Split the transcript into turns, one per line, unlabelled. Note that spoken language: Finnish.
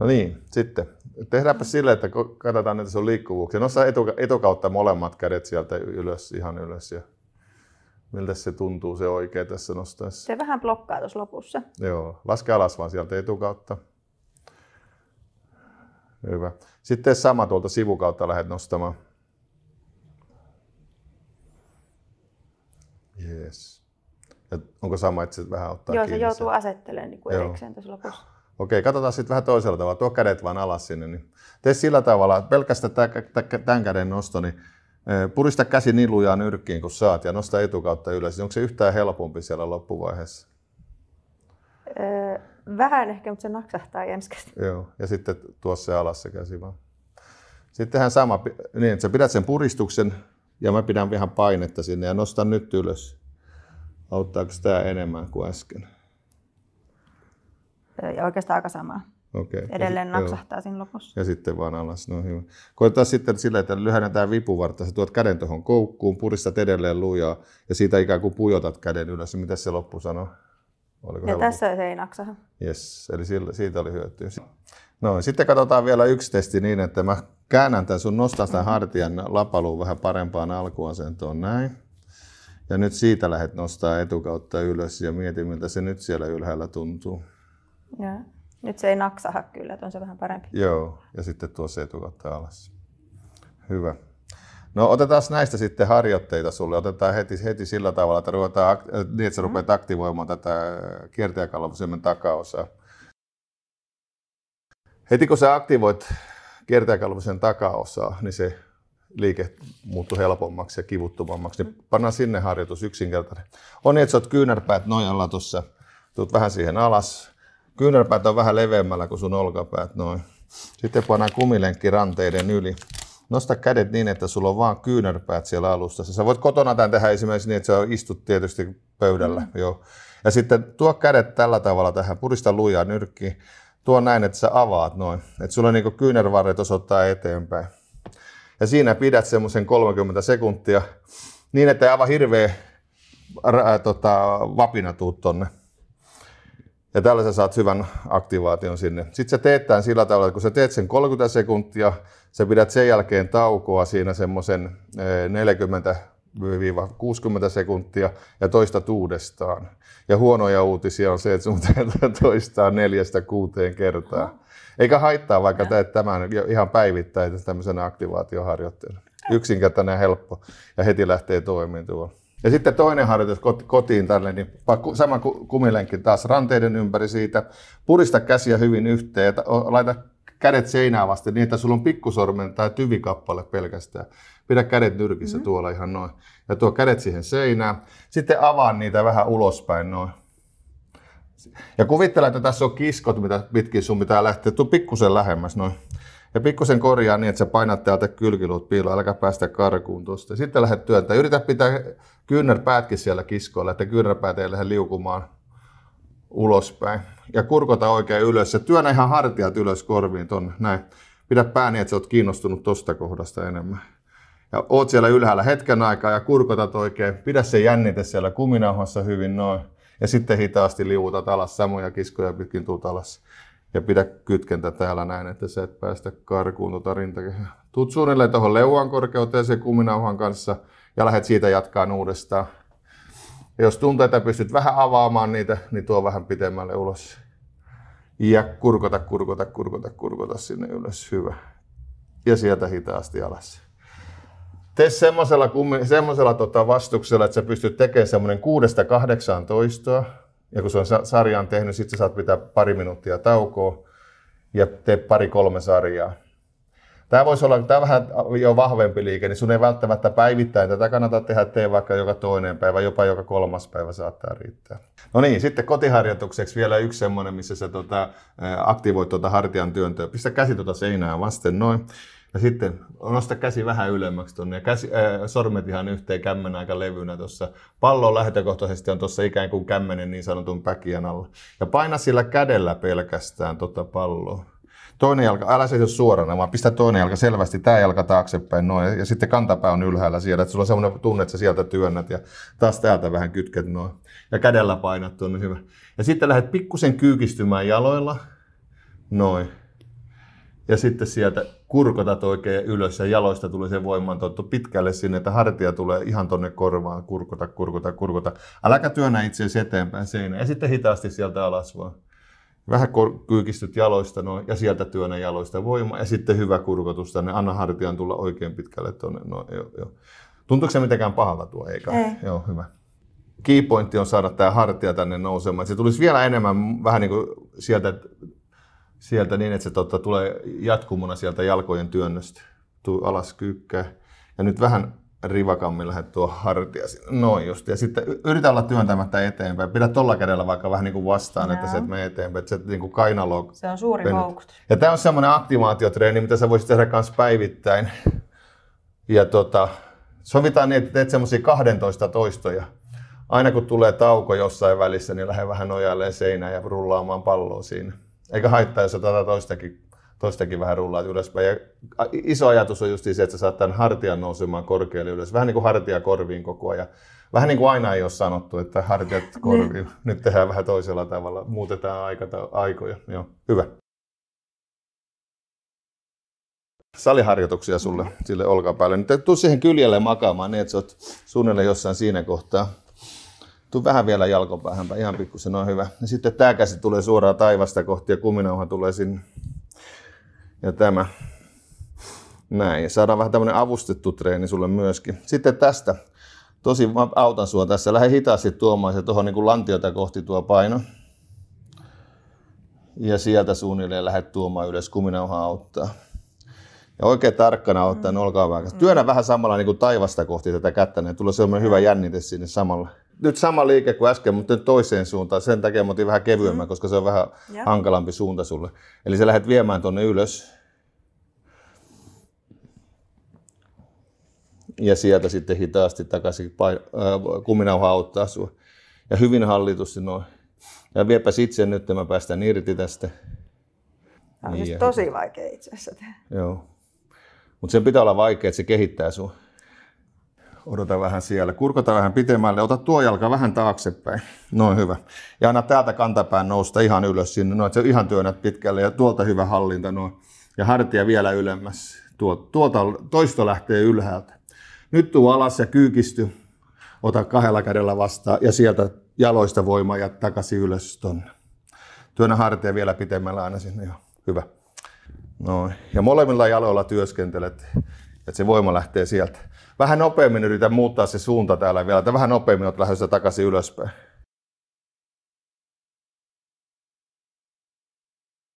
No niin, sitten. Tehdäänpä sille, että katsotaan näitä sun liikkuvuuksia. Nossa etukautta molemmat kädet sieltä ylös, ihan ylös. Ja miltä se tuntuu se oikea tässä nostaessa? Se vähän blokkaa tuossa lopussa. Joo, laske alas vaan sieltä etukautta. Hyvä. Sitten sama tuolta sivukautta lähdet nostamaan. Yes. Ja onko sama, että se vähän ottaa Joo, se joutuu asettelemaan niin kuin erikseen tuossa lopussa. Okei, katsotaan sitten vähän toisella tavalla. Tuo kädet vaan alas sinne. Niin tee sillä tavalla, että pelkästään tämän käden nosto, niin e, purista käsi niin lujaa nyrkkiin kuin saat ja nosta etukautta ylös. Niin onko se yhtään helpompi siellä loppuvaiheessa? vähän ehkä, mutta se naksahtaa jänskästi. Joo, ja sitten tuo se alas se käsi vaan. Sitten sama, niin että sä pidät sen puristuksen ja mä pidän vähän painetta sinne ja nostan nyt ylös. Auttaako tämä enemmän kuin äsken? ja oikeastaan aika samaa. Okay. Edelleen ja naksahtaa joo. siinä lopussa. Ja sitten vaan alas, no hyvä. Koitetaan sitten sillä, että lyhennetään vipuvartta, sä tuot käden tuohon koukkuun, puristat edelleen lujaa ja siitä ikään kuin pujotat käden ylös. Mitä se loppu sanoo? Oliko ja helppo? tässä se ei naksaha. Yes, eli siitä oli hyötyä. No, sitten katsotaan vielä yksi testi niin, että mä käännän tämän sun, nostan tämän hartian lapaluun vähän parempaan alkuasentoon näin. Ja nyt siitä lähdet nostaa etukautta ylös ja mieti, miltä se nyt siellä ylhäällä tuntuu. Ja. Nyt se ei naksaha kyllä, että on se vähän parempi. Joo, ja sitten tuo se etukautta alas. Hyvä. No otetaan näistä sitten harjoitteita sulle. Otetaan heti, heti sillä tavalla, että, ruvetaan, äh, niin, että sä mm-hmm. rupeat aktivoimaan tätä kiertäjäkalvosyömän takaosaa. Heti kun sä aktivoit kiertäjäkalvosen takaosaa, niin se liike muuttuu helpommaksi ja kivuttomammaksi. Niin mm-hmm. panna sinne harjoitus yksinkertainen. On niin, että sä oot kyynärpäät nojalla tuossa, tuut vähän siihen alas, Kyynärpäät on vähän leveämmällä kuin sun olkapäät noin. Sitten pannaan kumilenkki ranteiden yli. Nosta kädet niin, että sulla on vaan kyynärpäät siellä alustassa. Sä voit kotona tämän tehdä esimerkiksi niin, että sä istut tietysti pöydällä. Mm. Joo. Ja sitten tuo kädet tällä tavalla tähän, purista lujaa nyrkkiin. Tuo näin, että sä avaat noin. Että sulla on niin kyynärvarret osoittaa eteenpäin. Ja siinä pidät semmoisen 30 sekuntia niin, että ei aivan hirveä ää, tota, vapina tuu tonne. Ja tällä sä saat hyvän aktivaation sinne. Sitten se tämän sillä tavalla, että kun sä teet sen 30 sekuntia, sä pidät sen jälkeen taukoa siinä semmoisen 40-60 eh, sekuntia ja toista uudestaan. Ja huonoja uutisia on se, että sun täytyy toistaa neljästä kuuteen kertaa. Eikä haittaa, vaikka teet tämän ihan päivittäin tämmöisenä aktivaatioharjoitteena. Yksinkertainen ja helppo ja heti lähtee toimintaan. Ja sitten toinen harjoitus kotiin tälle, niin sama kumilenkin taas ranteiden ympäri siitä. Purista käsiä hyvin yhteen ja laita kädet seinää vasten niin, että sulla on pikkusormen tai tyvikappale pelkästään. Pidä kädet nyrkissä mm-hmm. tuolla ihan noin. Ja tuo kädet siihen seinään. Sitten avaa niitä vähän ulospäin noin. Ja kuvittele, että tässä on kiskot, mitä pitkin sun pitää lähteä. Tuu pikkusen lähemmäs noin. Ja pikkusen korjaa niin, että sä painat täältä kylkiluut piiloon, älkää päästä karkuun tuosta. Sitten lähdet työntää. Yritä pitää kyynärpäätkin siellä kiskoilla, että kyynärpäät ei lähde liukumaan ulospäin. Ja kurkota oikein ylös. Ja työnnä ihan hartiat ylös korviin tuonne. näin. Pidä pääni, niin, että sä oot kiinnostunut tosta kohdasta enemmän. Ja oot siellä ylhäällä hetken aikaa ja kurkotat oikein. Pidä se jännite siellä kuminauhassa hyvin noin. Ja sitten hitaasti liuutat alas samoja kiskoja pitkin tuut alas ja pidä kytkentä täällä näin, että sä et päästä karkuun tuota rintakehää. Tuut suunnilleen tuohon leuan korkeuteen se kuminauhan kanssa ja lähdet siitä jatkaa uudestaan. Ja jos tuntuu, että pystyt vähän avaamaan niitä, niin tuo vähän pitemmälle ulos. Ja kurkota, kurkota, kurkota, kurkota sinne ylös. Hyvä. Ja sieltä hitaasti alas. Tee semmoisella, semmoisella tota vastuksella, että sä pystyt tekemään semmoinen 6-18 toistoa ja kun se on sarjan tehnyt, sitten saat pitää pari minuuttia taukoa ja tee pari-kolme sarjaa. Tämä voisi olla tämä vähän jo vahvempi liike, niin sun ei välttämättä päivittäin tätä kannata tehdä, tee vaikka joka toinen päivä, jopa joka kolmas päivä saattaa riittää. No niin, sitten kotiharjoitukseksi vielä yksi semmoinen, missä sä tota, aktivoit tuota hartian työntöä. Pistä käsi tuota seinää vasten noin ja sitten nosta käsi vähän ylemmäksi tuonne ja käsi, äh, sormet ihan yhteen kämmen aika levynä tuossa. Pallo lähtökohtaisesti on tuossa ikään kuin kämmenen niin sanotun päkiän alla. Ja paina sillä kädellä pelkästään tuota palloa. Toinen jalka, älä seiso suorana, vaan pistä toinen jalka selvästi, tämä jalka taaksepäin noin. Ja sitten kantapää on ylhäällä siellä, että sulla on semmoinen tunne, että sä sieltä työnnät ja taas täältä vähän kytket noin. Ja kädellä painat on hyvä. Ja sitten lähdet pikkusen kyykistymään jaloilla, noin. Ja sitten sieltä kurkotat oikein ylös ja jaloista tulee se voimantotto pitkälle sinne, että hartia tulee ihan tonne korvaan, kurkota, kurkota, kurkota. Äläkä työnnä itseäsi eteenpäin seinään ja sitten hitaasti sieltä alas vaan. Vähän kyykistyt jaloista noin ja sieltä työnnä jaloista voima ja sitten hyvä kurkotus tänne, anna hartian tulla oikein pitkälle tuonne. No, jo, jo. Tuntuuko se mitenkään pahalta tuo, eikä? Ei. Joo, hyvä key pointti on saada tämä hartia tänne nousemaan. Se tulisi vielä enemmän vähän niin kuin sieltä, että sieltä niin, että se totta, tulee jatkumona sieltä jalkojen työnnöstä. Tuu alas kyykkää. Ja nyt vähän rivakammin lähdet tuo hartia Noin just. Ja sitten yritä olla työntämättä eteenpäin. Pidä tuolla kädellä vaikka vähän niin kuin vastaan, Jaa. että se et mene eteenpäin. Että se, niin kuin kainalo se on suuri pennyt. houkutus. Ja tämä on semmoinen aktivaatiotreeni, mitä sä voisit tehdä myös päivittäin. Ja tota, sovitaan niin, että teet semmoisia 12 toistoja. Aina kun tulee tauko jossain välissä, niin lähde vähän nojailleen seinään ja rullaamaan palloa siinä. Eikä haittaa, jos otetaan toistakin, toistakin vähän rullaa ylöspäin. Ja iso ajatus on just se, että sä saat tämän hartian nousemaan korkealle ylös. Vähän niin kuin hartia korviin koko ajan. Vähän niin kuin aina ei ole sanottu, että hartiat niin. korviin. Nyt tehdään vähän toisella tavalla. Muutetaan aikata, aikoja. Joo, hyvä. saliharjoituksia sulle sille olkapäälle. Nyt tuu siihen kyljelle makaamaan niin, että sä oot suunnilleen jossain siinä kohtaa tuu vähän vielä jalkopäähänpä, ihan pikkusen, on hyvä. Ja sitten tämä käsi tulee suoraan taivasta kohti ja kuminauha tulee sinne. Ja tämä. Näin. Ja saadaan vähän tämmöinen avustettu treeni sulle myöskin. Sitten tästä. Tosi mä autan sua tässä. Lähde hitaasti tuomaan se tuohon niin lantiota kohti tuo paino. Ja sieltä suunnilleen lähdet tuomaan ylös. Kuminauha auttaa. Ja oikein tarkkana ottaen mm. olkaa vähän. Työnnä mm. vähän samalla niin kuin taivasta kohti tätä kättä, niin tulee semmoinen hyvä mm. jännite sinne samalla nyt sama liike kuin äsken, mutta nyt toiseen suuntaan. Sen takia mä otin vähän kevyemmän, mm. koska se on vähän ja. hankalampi suunta sulle. Eli sä lähdet viemään tuonne ylös. Ja sieltä sitten hitaasti takaisin pain- äh, kuminauha auttaa sua. Ja hyvin hallitusti noin. Ja viepä itse nyt, mä päästän irti tästä. Tämä on niin siis tosi vaikea itse asiassa Joo. Mutta sen pitää olla vaikea, että se kehittää sinua odota vähän siellä, kurkota vähän pitemmälle, ota tuo jalka vähän taaksepäin, noin hyvä. Ja anna täältä kantapään nousta ihan ylös sinne, noin, että se ihan työnnät pitkälle ja tuolta hyvä hallinta noin. Ja hartia vielä ylemmäs, tuo, tuolta, toisto lähtee ylhäältä. Nyt tuu alas ja kyykisty, ota kahdella kädellä vastaan ja sieltä jaloista voima ja takaisin ylös tonne. Työnnä hartia vielä pitemmällä aina sinne, joo, hyvä. Noin. Ja molemmilla jaloilla työskentelet että se voima lähtee sieltä. Vähän nopeammin yritän muuttaa se suunta täällä vielä, että vähän nopeammin olet lähdössä takaisin ylöspäin.